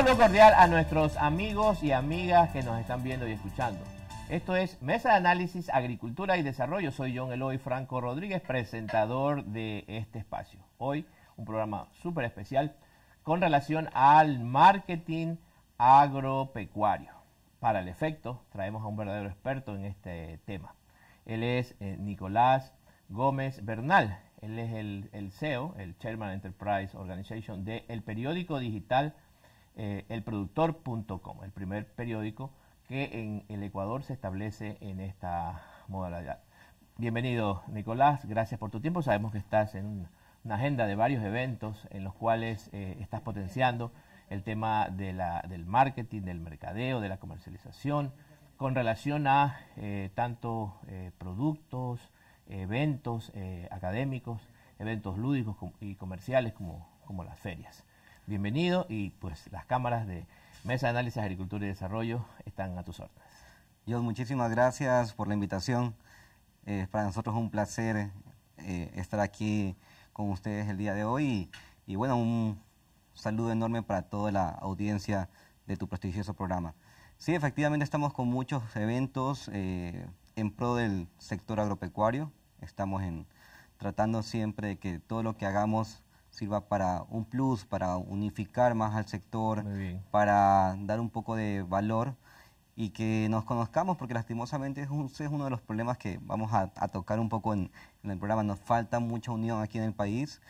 Un saludo cordial a nuestros amigos y amigas que nos están viendo y escuchando. Esto es Mesa de Análisis Agricultura y Desarrollo. Soy John Eloy Franco Rodríguez, presentador de este espacio. Hoy un programa súper especial con relación al marketing agropecuario. Para el efecto, traemos a un verdadero experto en este tema. Él es eh, Nicolás Gómez Bernal. Él es el, el CEO, el Chairman Enterprise Organization de El Periódico Digital eh, elproductor.com, el primer periódico que en el Ecuador se establece en esta modalidad. Bienvenido, Nicolás, gracias por tu tiempo. Sabemos que estás en una agenda de varios eventos en los cuales eh, estás potenciando el tema de del marketing, del mercadeo, de la comercialización, con relación a eh, tanto eh, productos, eventos eh, académicos, eventos lúdicos y comerciales como las ferias bienvenido y pues las cámaras de Mesa de Análisis, Agricultura y Desarrollo están a tus órdenes. Dios, muchísimas gracias por la invitación. Eh, para nosotros es un placer eh, estar aquí con ustedes el día de hoy y, bueno, un saludo enorme para toda la audiencia de tu prestigioso programa. Sí, efectivamente estamos con muchos eventos eh, en pro del sector agropecuario. Estamos en, tratando siempre de que todo lo que hagamos sirva para un plus, para unificar más al sector, para dar un poco de valor y que nos conozcamos, porque lastimosamente es, uno de los problemas que vamos a, tocar un poco en, el programa. Nos falta mucha unión aquí en el país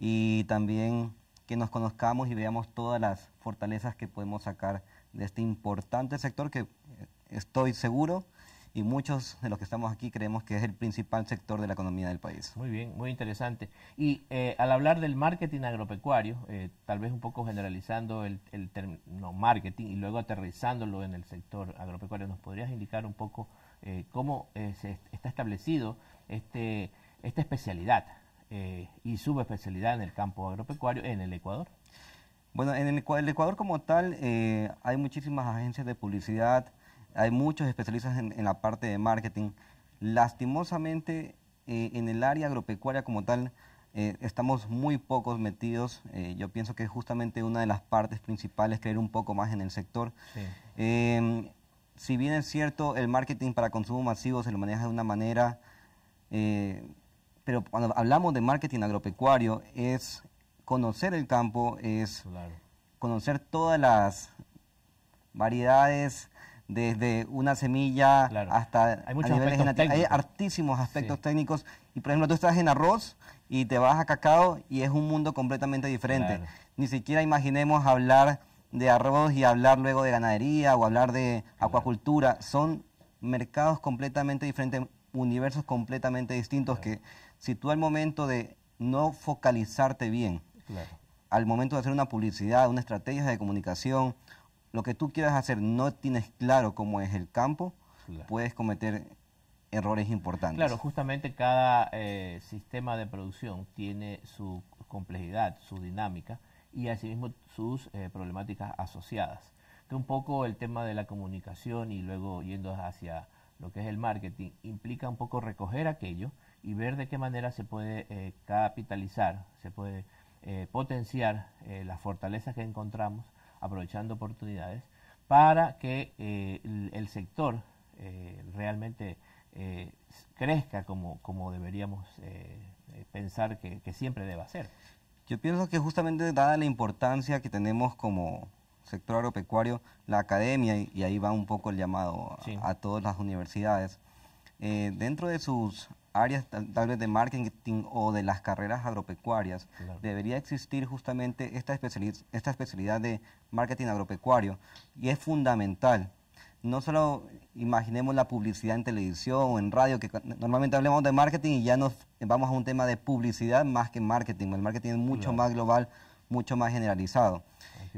y también que nos conozcamos y veamos todas las fortalezas que podemos sacar de este importante sector que estoy seguro y muchos de los que estamos aquí creemos que es el principal sector de la economía del país. Muy bien, muy interesante. Y eh, al hablar del marketing agropecuario, eh, tal vez un poco generalizando el, término marketing y luego aterrizándolo en el sector agropecuario, ¿nos podrías indicar un poco eh, cómo se está establecido este, esta especialidad y subespecialidad en el campo agropecuario en el Ecuador? Bueno, en el Ecuador como tal hay muchísimas agencias de publicidad, hay muchos especialistas en, la parte de marketing. Lastimosamente, eh, en el área agropecuaria como tal, eh, estamos muy pocos metidos. Eh, yo pienso que es justamente una de las partes principales creer un poco más en el sector. Em, si bien es cierto, el marketing para consumo masivo se lo maneja de una manera, pero cuando hablamos de marketing agropecuario es conocer el campo, es conocer todas las variedades, desde una semilla hasta hay a niveles genéticos. Hay hartísimos aspectos técnicos. Y por ejemplo, tú estás en arroz y te vas a cacao y es un mundo completamente diferente. Ni siquiera imaginemos hablar de arroz y hablar luego de ganadería o hablar de acuacultura. Son mercados completamente diferentes, universos completamente distintos que si tú al momento de no focalizarte bien, al momento de hacer una publicidad, una estrategia de comunicación, lo que tú quieras hacer no tienes claro cómo es el campo, puedes cometer errores importantes. Claro, justamente cada eh, sistema de producción tiene su complejidad, su dinámica y asimismo sus eh, problemáticas asociadas. Que un poco el tema de la comunicación y luego yendo hacia lo que es el marketing implica un poco recoger aquello y ver de qué manera se puede eh, capitalizar, se puede potenciar las fortalezas que encontramos aprovechando oportunidades para que eh, el, sector eh, realmente eh, crezca como, como deberíamos pensar que, siempre deba ser. Yo pienso que justamente dada la importancia que tenemos como sector agropecuario, la academia, y, ahí va un poco el llamado a, a, todas las universidades, dentro de sus áreas tal vez de marketing o de las carreras agropecuarias, debería existir justamente esta, especialidad, esta especialidad de marketing agropecuario y es fundamental. No solo imaginemos la publicidad en televisión o en radio, que normalmente hablemos de marketing y ya nos vamos a un tema de publicidad más que marketing. El marketing es mucho más global, mucho más generalizado.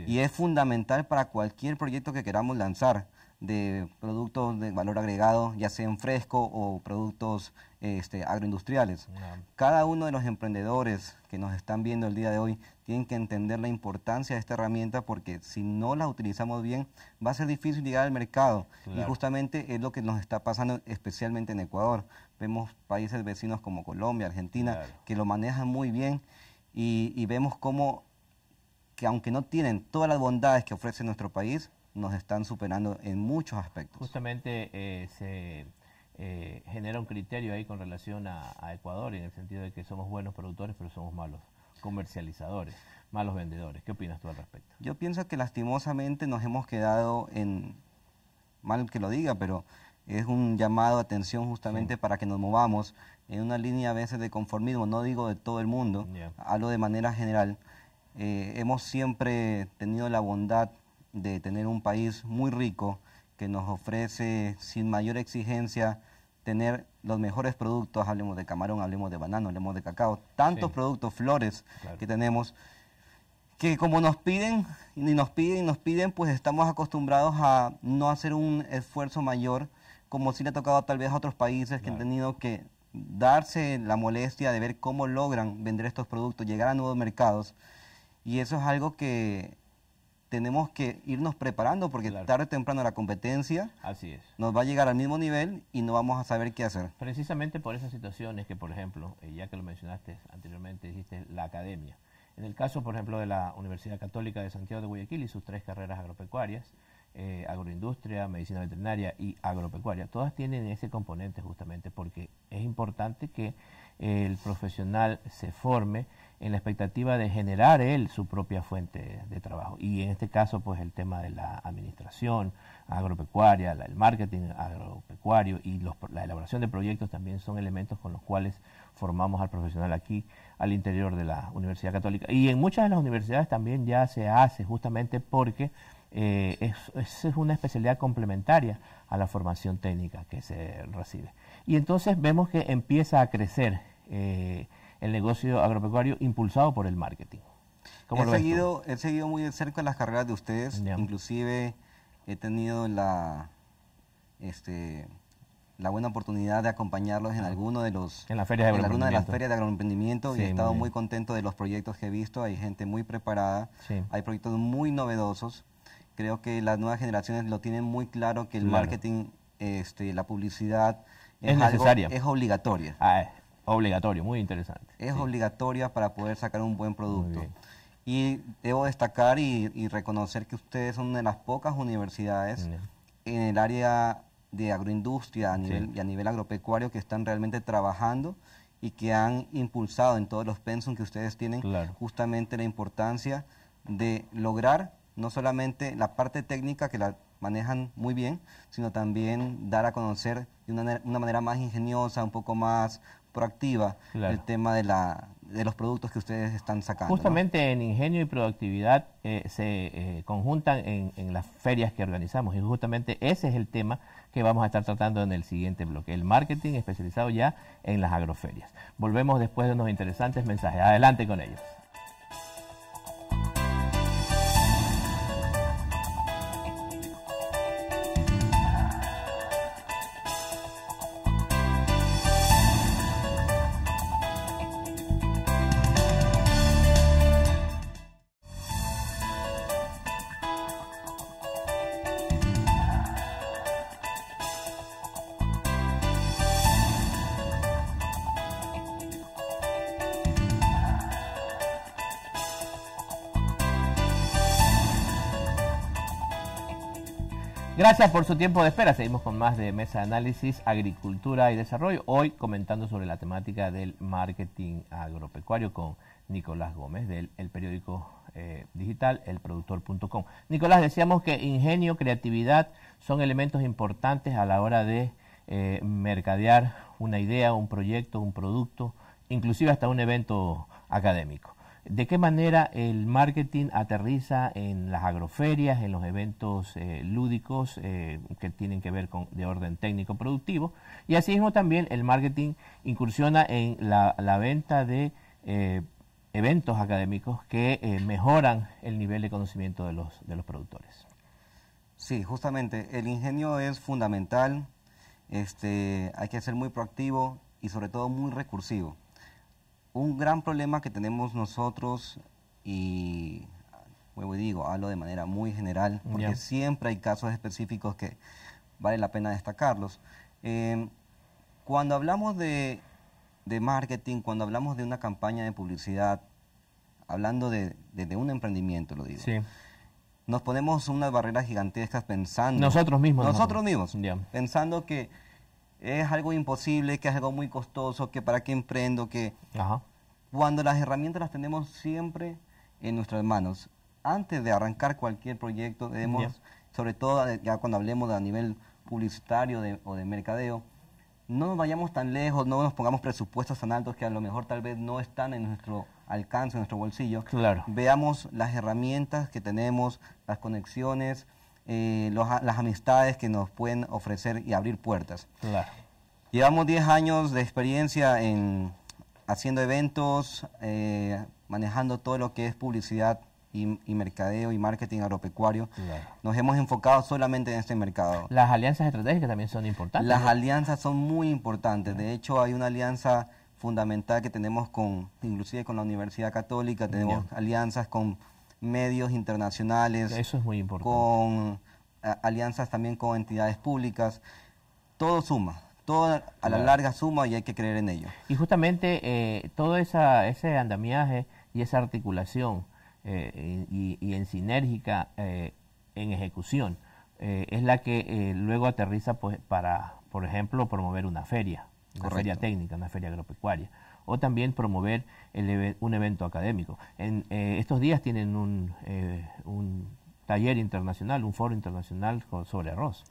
Y es fundamental para cualquier proyecto que queramos lanzar de productos de valor agregado, ya sea en fresco o productos este, agroindustriales. Cada uno de los emprendedores que nos están viendo el día de hoy tienen que entender la importancia de esta herramienta porque si no la utilizamos bien va a ser difícil llegar al mercado y justamente es lo que nos está pasando especialmente en Ecuador. Vemos países vecinos como Colombia, Argentina, que lo manejan muy bien y, vemos cómo que aunque no tienen todas las bondades que ofrece nuestro país, nos están superando en muchos aspectos. Justamente eh, se eh, genera un criterio ahí con relación a, Ecuador, en el sentido de que somos buenos productores, pero somos malos comercializadores, malos vendedores. ¿Qué opinas tú al respecto? Yo pienso que lastimosamente nos hemos quedado en, mal que lo diga, pero es un llamado a atención justamente para que nos movamos en una línea a veces de conformismo, no digo de todo el mundo, hablo de manera general. Eh, hemos siempre tenido la bondad de tener un país muy rico que nos ofrece sin mayor exigencia tener los mejores productos, hablemos de camarón, hablemos de banano, hablemos de cacao, tantos productos, flores que tenemos, que como nos piden y nos piden y nos piden, pues estamos acostumbrados a no hacer un esfuerzo mayor, como si le ha tocado tal vez a otros países que han tenido que darse la molestia de ver cómo logran vender estos productos, llegar a nuevos mercados. Y eso es algo que tenemos que irnos preparando porque tarde o temprano la competencia nos va a llegar al mismo nivel y no vamos a saber qué hacer. Precisamente por esas situaciones que, por ejemplo, eh, ya que lo mencionaste anteriormente, dijiste la academia. En el caso, por ejemplo, de la Universidad Católica de Santiago de Guayaquil y sus tres carreras agropecuarias, eh, agroindustria, medicina veterinaria y agropecuaria, todas tienen ese componente justamente porque es importante que el profesional se forme en la expectativa de generar él su propia fuente de trabajo. Y en este caso, pues el tema de la administración agropecuaria, el marketing agropecuario y la elaboración de proyectos también son elementos con los cuales formamos al profesional aquí al interior de la Universidad Católica. Y en muchas de las universidades también ya se hace justamente porque eh, es una especialidad complementaria a la formación técnica que se recibe. Y entonces vemos que empieza a crecer eh, el negocio agropecuario impulsado por el marketing. he, seguido, he seguido muy de cerca las carreras de ustedes, inclusive he tenido la, este, la buena oportunidad de acompañarlos en ah. alguno de los en, de alguna de las ferias de agroemprendimiento y he estado muy, contento de los proyectos que he visto hay gente muy preparada hay proyectos muy novedosos creo que las nuevas generaciones lo tienen muy claro que el marketing este la publicidad es, necesaria es obligatoria ah, Obligatorio, muy interesante. Es obligatoria para poder sacar un buen producto. Y debo destacar y, reconocer que ustedes son de las pocas universidades en el área de agroindustria y a nivel agropecuario que están realmente trabajando y que han impulsado en todos los pensum que ustedes tienen justamente la importancia de lograr no solamente la parte técnica que la manejan muy bien, sino también dar a conocer de una manera más ingeniosa, un poco más proactiva el tema de, la, de los productos que ustedes están sacando. Justamente en ingenio y productividad eh, se eh, conjuntan en, las ferias que organizamos y justamente ese es el tema que vamos a estar tratando en el siguiente bloque, el marketing especializado ya en las agroferias. Volvemos después de unos interesantes mensajes. Adelante con ellos. Gracias por su tiempo de espera. Seguimos con más de Mesa de Análisis, Agricultura y Desarrollo. Hoy comentando sobre la temática del marketing agropecuario con Nicolás Gómez del el periódico eh, digital elproductor.com. Nicolás, decíamos que ingenio, creatividad son elementos importantes a la hora de eh, mercadear una idea, un proyecto, un producto, inclusive hasta un evento académico. ¿De qué manera el marketing aterriza en las agroferias, en los eventos eh, lúdicos eh, que tienen que ver con de orden técnico productivo? Y asimismo también el marketing incursiona en la, venta de eh, eventos académicos que mejoran el nivel de conocimiento de los, de los productores. Sí, justamente, el ingenio es fundamental, este, hay que ser muy proactivo y sobre todo muy recursivo un gran problema que tenemos nosotros y luego digo, hablo de manera muy general, porque siempre hay casos específicos que vale la pena destacarlos. Eh, cuando hablamos de, marketing, cuando hablamos de una campaña de publicidad, hablando de, un emprendimiento, lo digo, nos ponemos unas barreras gigantescas pensando... Nosotros mismos. Nosotros, mismos, pensando que es algo imposible, que es algo muy costoso, que para qué emprendo, que... Cuando las herramientas las tenemos siempre en nuestras manos. Antes de arrancar cualquier proyecto debemos, sobre todo ya cuando hablemos a nivel publicitario o de mercadeo, no nos vayamos tan lejos, no nos pongamos presupuestos tan altos que a lo mejor tal vez no están en nuestro alcance, en nuestro bolsillo. Claro. Veamos las herramientas que tenemos, las conexiones, eh, las amistades que nos pueden ofrecer y abrir puertas. Llevamos 10 años de experiencia en haciendo eventos, eh, manejando todo lo que es publicidad y, mercadeo y marketing agropecuario. Nos hemos enfocado solamente en este mercado. Las alianzas estratégicas también son importantes. Las alianzas son muy importantes. De hecho, hay una alianza fundamental que tenemos con, inclusive con la Universidad Católica, tenemos alianzas con medios internacionales. Eso es muy importante. Con eh, alianzas también con entidades públicas. Todo suma, todo a la larga suma y hay que creer en ello. Y justamente eh, todo ese andamiaje y esa articulación eh, y, en sinérgica en ejecución es la que luego aterriza pues, para, por ejemplo, promover una feria, una feria técnica, una feria agropecuaria o también promover un evento académico. En eh, estos días tienen eh, un, taller internacional, un foro internacional sobre arroz.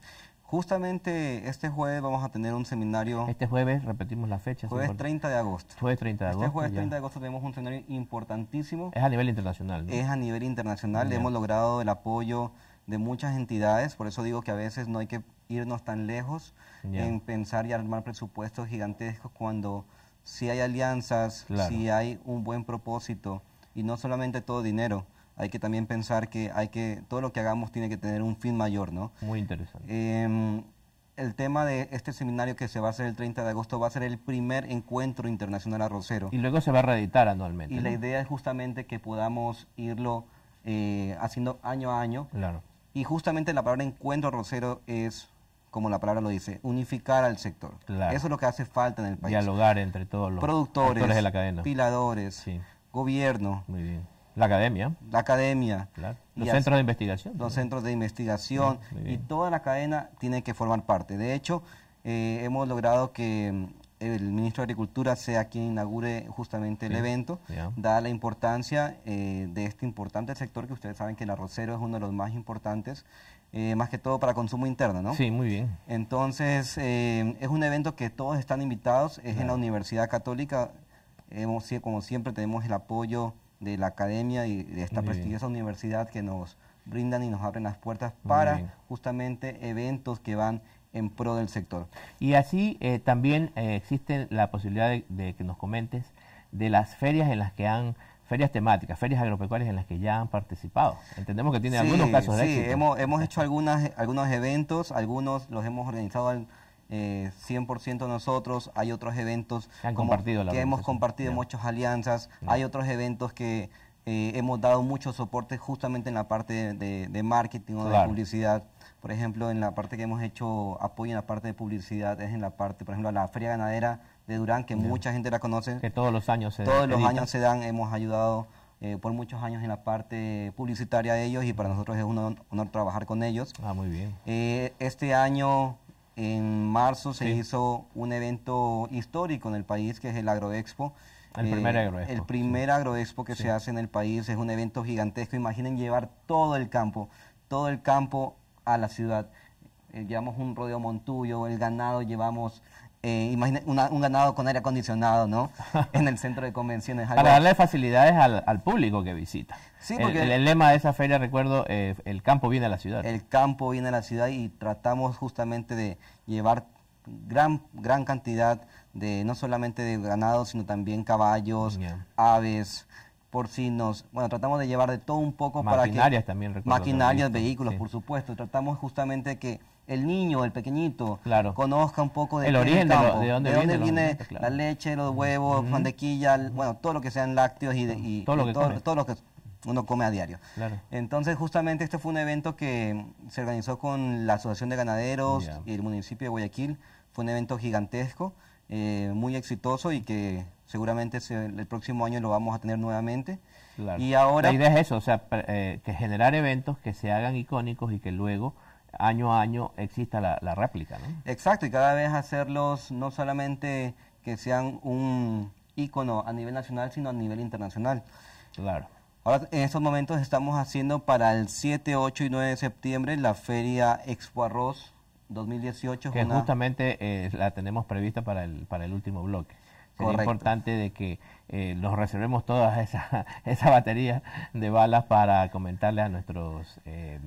Justamente este jueves vamos a tener un seminario. Este jueves, repetimos la fecha. Jueves 30 de agosto. Jueves 30 de este agosto. Este jueves 30 de agosto tenemos un seminario importantísimo. Es a nivel internacional. Es a nivel internacional. Hemos logrado el apoyo de muchas entidades, por eso digo que a veces no hay que irnos tan lejos en pensar y armar presupuestos gigantescos cuando si hay alianzas, si hay un buen propósito y no solamente todo dinero. Hay que también pensar que hay que todo lo que hagamos tiene que tener un fin mayor, ¿no? Muy interesante. Em, el tema de este seminario que se va a hacer el 30 de agosto va a ser el primer encuentro internacional arrocero. Y luego se va a reeditar anualmente. Y la idea es justamente que podamos irlo eh, haciendo año a año. Claro. Y justamente la palabra encuentro arrocero es como la palabra lo dice, unificar al sector. Eso es lo que hace falta en el país. Dialogar entre todos los productores, de la cadena. piladores, gobierno. La academia. La academia. Los centros de investigación. Los centros de investigación. y toda la cadena tiene que formar parte. De hecho, eh, hemos logrado que eh, el ministro de Agricultura sea quien inaugure justamente el evento, da la importancia eh, de este importante sector que ustedes saben que el arrocero es uno de los más importantes eh, más que todo para consumo interno, ¿no? Sí, muy bien. Entonces, eh, es un evento que todos están invitados, es en la Universidad Católica, hemos, como siempre tenemos el apoyo de la academia y de esta prestigiosa universidad que nos brindan y nos abren las puertas para justamente eventos que van en pro del sector. Y así eh, también existe la posibilidad de, que nos comentes de las ferias en las que han ferias temáticas, ferias agropecuarias en las que ya han participado. Entendemos que tiene algunos casos de sí, éxito. Sí, hemos, hemos hecho algunas, algunos eventos, algunos los hemos organizado al 100% eh, nosotros, hay otros eventos compartido que hemos compartido muchas alianzas, hay otros eventos que eh, hemos dado mucho soporte justamente en la parte de, marketing o de publicidad. Por ejemplo, en la parte que hemos hecho apoyo en la parte de publicidad es en la parte, por ejemplo, a la feria ganadera de Durán, que mucha gente la conoce. Que todos los años se dan. Todos los años se dan, hemos ayudado eh, por muchos años en la parte publicitaria de ellos y para nosotros es un honor, trabajar con ellos. Ah, muy bien. Eh, este año, en marzo, se hizo un evento histórico en el país, que es el Agroexpo. El eh, primer agroexpo. El primer agroexpo que se hace en el país es un evento gigantesco. Imaginen llevar todo el campo, todo el campo a la ciudad. llevamos un rodeo montuyo, el ganado llevamos eh, imagina un ganado con aire acondicionado, ¿no? en el centro de convenciones. Para darle facilidades al, público que visita. Sí, porque el, lema de esa feria, recuerdo, eh, el campo viene a la ciudad. El campo viene a la ciudad y tratamos justamente de llevar gran, gran cantidad de, no solamente de ganado, sino también caballos, aves, porcinos. Bueno, tratamos de llevar de todo un poco para que... Maquinarias también, recuerdo. Maquinarias, vehículos, por supuesto. Tratamos justamente que el niño, el pequeñito, conozca un poco de el de, dónde viene, la leche, los huevos, fandequilla, bueno, todo lo que sean lácteos y, todo, lo que uno come a diario. Entonces, justamente este fue un evento que se organizó con la Asociación de Ganaderos y el municipio de Guayaquil. Fue un evento gigantesco, eh, muy exitoso y que seguramente el próximo año lo vamos a tener nuevamente. Y ahora... La idea es eso, o sea, eh, que generar eventos que se hagan icónicos y que luego año a año exista la, réplica. ¿no? Exacto, y cada vez hacerlos no solamente que sean un ícono a nivel nacional, sino a nivel internacional. Claro. Ahora, en estos momentos estamos haciendo para el 7, 8 y 9 de septiembre la feria Expo Arroz 2018. Que justamente eh, la tenemos prevista para el, para el último bloque. Es importante de que eh, nos reservemos toda esa, esa batería de balas para comentarle a nuestros... Eh,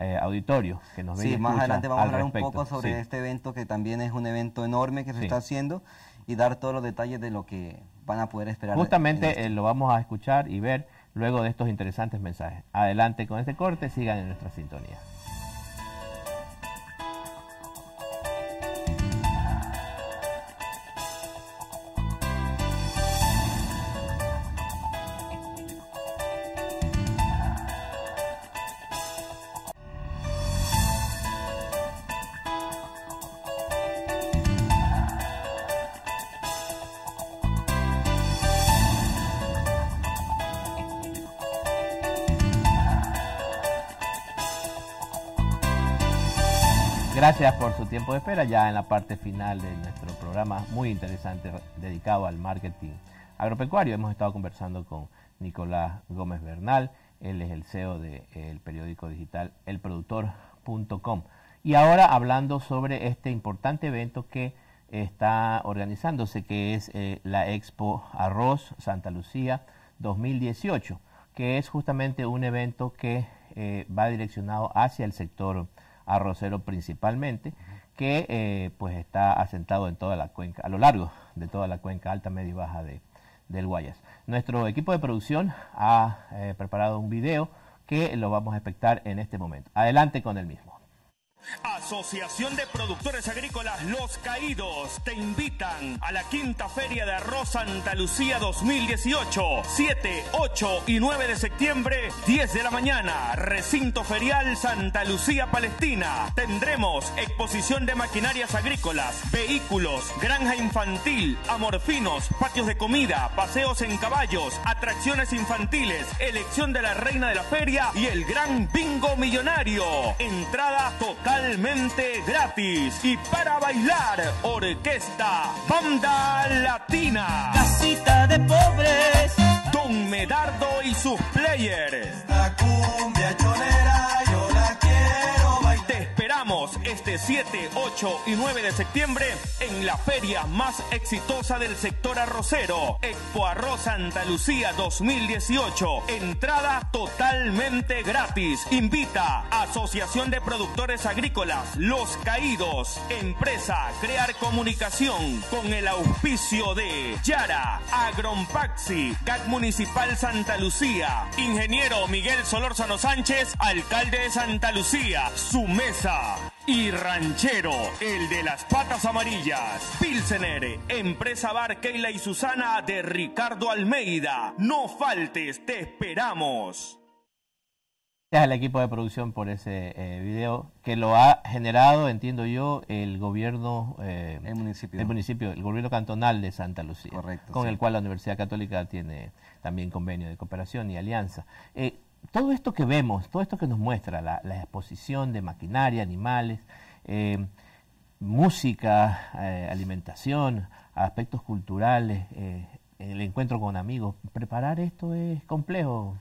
eh, auditorio que nos Sí, más adelante vamos a hablar un poco sobre este evento que también es un evento enorme que se está haciendo y dar todos los detalles de lo que van a poder esperar. Justamente este eh, lo vamos a escuchar y ver luego de estos interesantes mensajes. Adelante con este corte, sigan en nuestra sintonía. Gracias por su tiempo de espera ya en la parte final de nuestro programa muy interesante dedicado al marketing agropecuario. Hemos estado conversando con Nicolás Gómez Bernal, él es el CEO del eh, periódico digital elproductor.com. Y ahora hablando sobre este importante evento que está organizándose, que es eh, la Expo Arroz Santa Lucía 2018, que es justamente un evento que eh, va direccionado hacia el sector arrocero principalmente, que eh, pues está asentado en toda la cuenca, a lo largo de toda la cuenca alta, media y baja de, del Guayas. Nuestro equipo de producción ha eh, preparado un video que lo vamos a espectar en este momento. Adelante con el mismo. Asociación de Productores Agrícolas Los Caídos te invitan a la quinta feria de arroz Santa Lucía 2018, 7, 8 y 9 de septiembre, 10 de la mañana, recinto ferial Santa Lucía Palestina. Tendremos exposición de maquinarias agrícolas, vehículos, granja infantil, amorfinos, patios de comida, paseos en caballos, atracciones infantiles, elección de la reina de la feria y el gran bingo millonario. Entrada total totalmente gratis y para bailar orquesta, banda latina, casita de pobres, Don Medardo y sus players, la cumbia este 7, 8 y 9 de septiembre en la feria más exitosa del sector arrocero, Expo Arroz Santa Lucía 2018. Entrada totalmente gratis. Invita Asociación de Productores Agrícolas, Los Caídos, Empresa Crear Comunicación con el auspicio de Yara, Agrompaxi, CAT Municipal Santa Lucía, Ingeniero Miguel Solórzano Sánchez, alcalde de Santa Lucía, su mesa y Ranchero, el de las patas amarillas. Pilsener, empresa Bar Keila y Susana de Ricardo Almeida. No faltes, te esperamos. Gracias al equipo de producción por ese eh, video que lo ha generado, entiendo yo, el gobierno. Eh, el municipio. El municipio, el gobierno cantonal de Santa Lucía. Correcto. Con el cual la Universidad Católica tiene también convenio de cooperación y alianza. Eh, todo esto que vemos, todo esto que nos muestra, la, exposición de maquinaria, animales, eh, música, eh, alimentación, aspectos culturales, eh, el encuentro con amigos, preparar esto es complejo.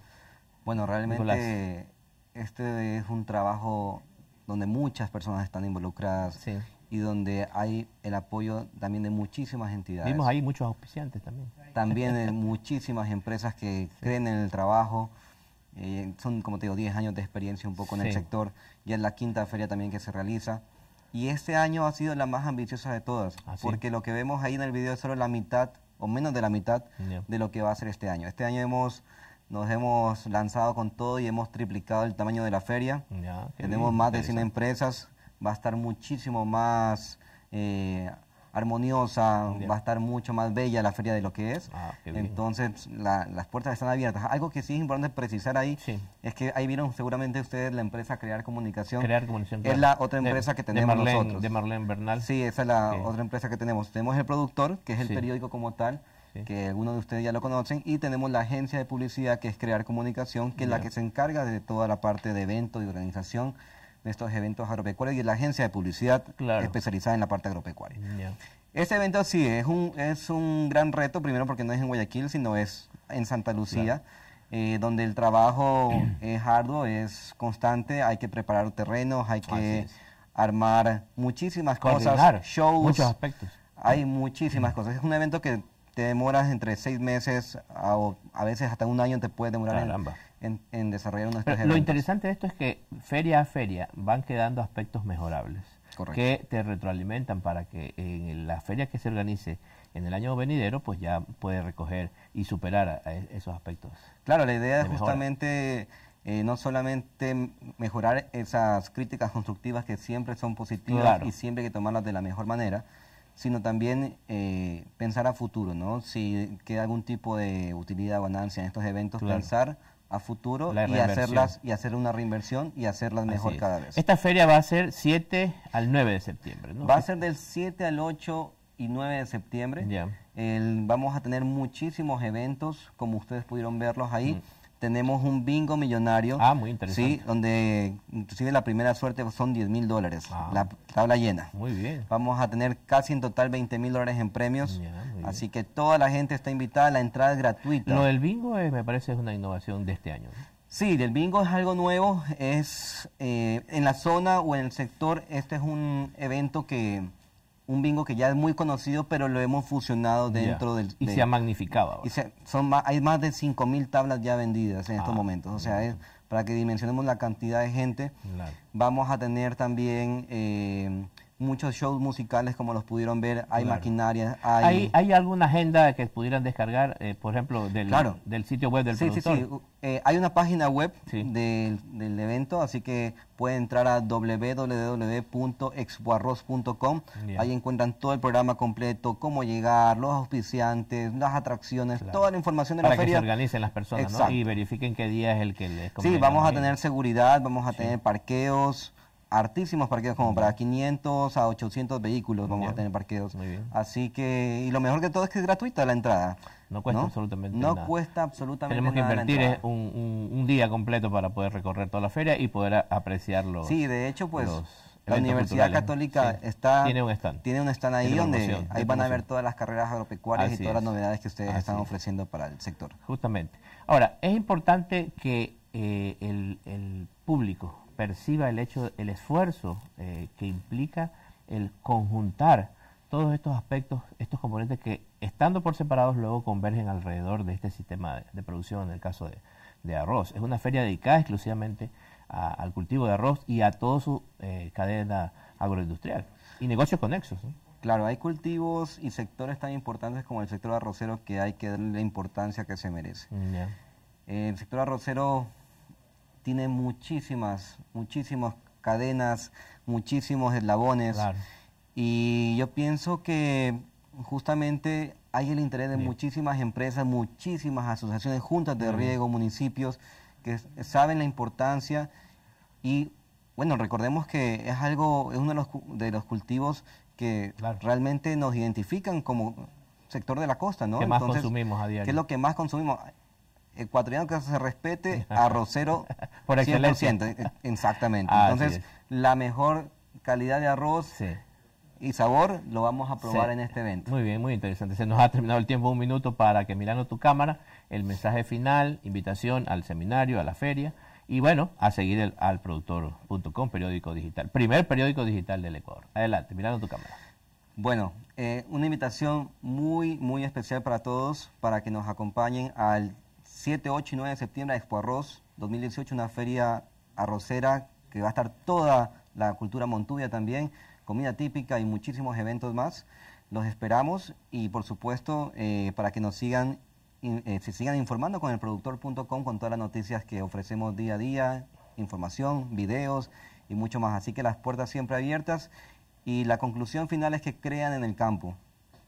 Bueno, realmente este es un trabajo donde muchas personas están involucradas y donde hay el apoyo también de muchísimas entidades. Vimos ahí muchos auspiciantes también. También muchísimas empresas que creen en el trabajo. Eh, son, como te digo, 10 años de experiencia un poco en el sector. y es la quinta feria también que se realiza. Y este año ha sido la más ambiciosa de todas, ah, porque lo que vemos ahí en el video es solo la mitad, o menos de la mitad, de lo que va a ser este año. Este año hemos, nos hemos lanzado con todo y hemos triplicado el tamaño de la feria. Tenemos más de 100 empresas, va a estar muchísimo más... Eh, armoniosa, va a estar mucho más bella la feria de lo que es. Ah, Entonces, las puertas están abiertas. Algo que sí es importante precisar ahí es que ahí vieron seguramente ustedes la empresa Crear Comunicación. Crear Comunicación. Es la otra empresa que tenemos nosotros. De Marlene Bernal. Sí, esa es la otra empresa que tenemos. Tenemos el productor, que es el periódico como tal que algunos de ustedes ya lo conocen, y tenemos la agencia de publicidad que es Crear Comunicación, que es la que se encarga de toda la parte de evento y organización estos eventos agropecuarios y la agencia de publicidad especializada en la parte agropecuaria. Este evento sí es un, es un gran reto, primero porque no es en Guayaquil, sino es en Santa Lucía. Eh, donde el trabajo es arduo, es constante, hay que preparar terrenos, hay que armar muchísimas cosas, shows, muchos aspectos. Hay muchísimas cosas. Es un evento que te demoras entre seis meses a, a veces hasta un año te puede demorar en, en, desarrollar una Lo interesante de esto es que feria a feria van quedando aspectos mejorables que te retroalimentan para que en la feria que se organice en el año venidero, pues ya puede recoger y superar e, esos aspectos. Claro, la idea es justamente eh, no solamente mejorar esas críticas constructivas que siempre son positivas y siempre hay que tomarlas de la mejor manera, sino también eh, pensar a futuro, ¿no? Si queda algún tipo de utilidad o ganancia en estos eventos, pensar a futuro y hacerlas y hacer una reinversión y hacerlas mejor cada vez. Esta feria va a ser 7 al 9 de septiembre, Va a ser del 7 al 8 y 9 de septiembre. vamos a tener muchísimos eventos, como ustedes pudieron verlos ahí. Mm tenemos un bingo millonario. Ah, muy interesante. Sí, donde inclusive la primera suerte son 10 mil dólares, ah. la tabla llena. Muy bien. Vamos a tener casi en total 20 mil dólares en premios. así que toda la gente está invitada, la entrada es gratuita. Lo del bingo eh, me parece es una innovación de este año. Sí, del bingo es algo nuevo, es eh, en la zona o en el sector, este es un evento que un bingo que ya es muy conocido, pero lo hemos fusionado dentro del... y se ha magnificado Y son hay más de 5.000 tablas ya vendidas en estos ah, momentos. O sea, para que dimensionemos la cantidad de gente, vamos a tener también... Eh, muchos shows musicales como los pudieron ver, hay maquinaria. maquinarias, hay... hay... alguna agenda que pudieran descargar, eh, por ejemplo, del, del sitio web del sí, Sí, sí, eh, hay una página web del, del, evento, así que pueden entrar a www.expoarroz.com. Ahí encuentran todo el programa completo, cómo llegar, los auspiciantes, las atracciones, toda la información de la feria. Para que se organicen las personas ¿no? y verifiquen qué día es el que les conviene. Sí, vamos a tener seguridad, vamos a tener parqueos, artísimos parqueos, como para 500 a 800 vehículos vamos a tener parqueos. Muy bien. Así que, y lo mejor que todo es que es gratuita la entrada. No cuesta absolutamente nada. No cuesta absolutamente Tenemos nada. Tenemos que invertir un, día completo para poder recorrer toda la feria y poder apreciarlo. Sí, de hecho, pues la Universidad Católica está tiene un stand, tiene un stand ahí donde ahí van a ver todas las carreras agropecuarias y todas las novedades que ustedes están ofreciendo para el sector. Justamente. Ahora, es importante que eh, el público perciba el hecho, el esfuerzo eh, que implica el conjuntar todos estos aspectos, estos componentes que estando por separados luego convergen alrededor de este sistema de, producción, en el caso de, arroz. Es una feria dedicada exclusivamente al cultivo de arroz y a toda su eh, cadena agroindustrial y negocios conexos. Claro, hay cultivos y sectores tan importantes como el sector arrocero que hay que darle la importancia que se merece. Mm, el sector arrocero tiene muchísimas, muchísimas cadenas, muchísimos eslabones. Y yo pienso que justamente hay el interés de muchísimas empresas, muchísimas asociaciones, juntas de riego, municipios, que saben la importancia y bueno, recordemos que es algo, es uno de los, cultivos que realmente nos identifican como sector de la costa, ¿no? más consumimos a diario. ¿Qué es lo que más consumimos ecuatoriano que se respete, arrocero por 100%. E-, exactamente. Ah, Entonces, la mejor calidad de arroz y sabor lo vamos a probar en este evento. Muy bien, muy interesante. Se nos ha terminado el tiempo, un minuto para que mirando tu cámara, el mensaje final, invitación al seminario, a la feria. Y bueno, a seguir el, al productor.com, periódico digital, primer periódico digital del Ecuador. Adelante, mirando tu cámara. Bueno, eh, una invitación muy, muy especial para todos, para que nos acompañen al 7, 8 y 9 de septiembre a Expo Arroz 2018, una feria arrocera que va a estar toda la cultura montuvia también, comida típica y muchísimos eventos más. Los esperamos y por supuesto eh, para que nos sigan, eh, se sigan informando con el productor.com con todas las noticias que ofrecemos día a día, información, videos y mucho más. Así que las puertas siempre abiertas y la conclusión final es que crean en el campo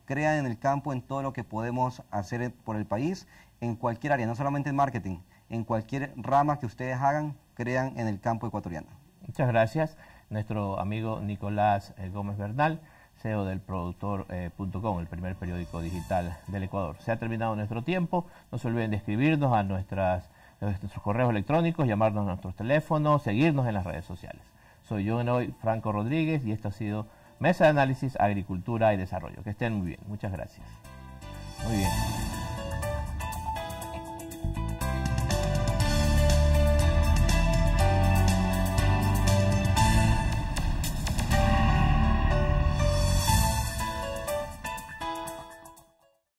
crean en el campo en todo lo que podemos hacer por el país, en cualquier área, no solamente en marketing, en cualquier rama que ustedes hagan, crean en el campo ecuatoriano. Muchas gracias, nuestro amigo Nicolás eh, Gómez Bernal, CEO del productor.com, eh, el primer periódico digital del Ecuador. Se ha terminado nuestro tiempo, no se olviden de escribirnos a nuestras, nuestros correos electrónicos, llamarnos a nuestros teléfonos, seguirnos en las redes sociales. Soy yo en hoy, Franco Rodríguez, y esto ha sido Mesa de Análisis, Agricultura y Desarrollo. Que estén muy bien. Muchas gracias. Muy bien.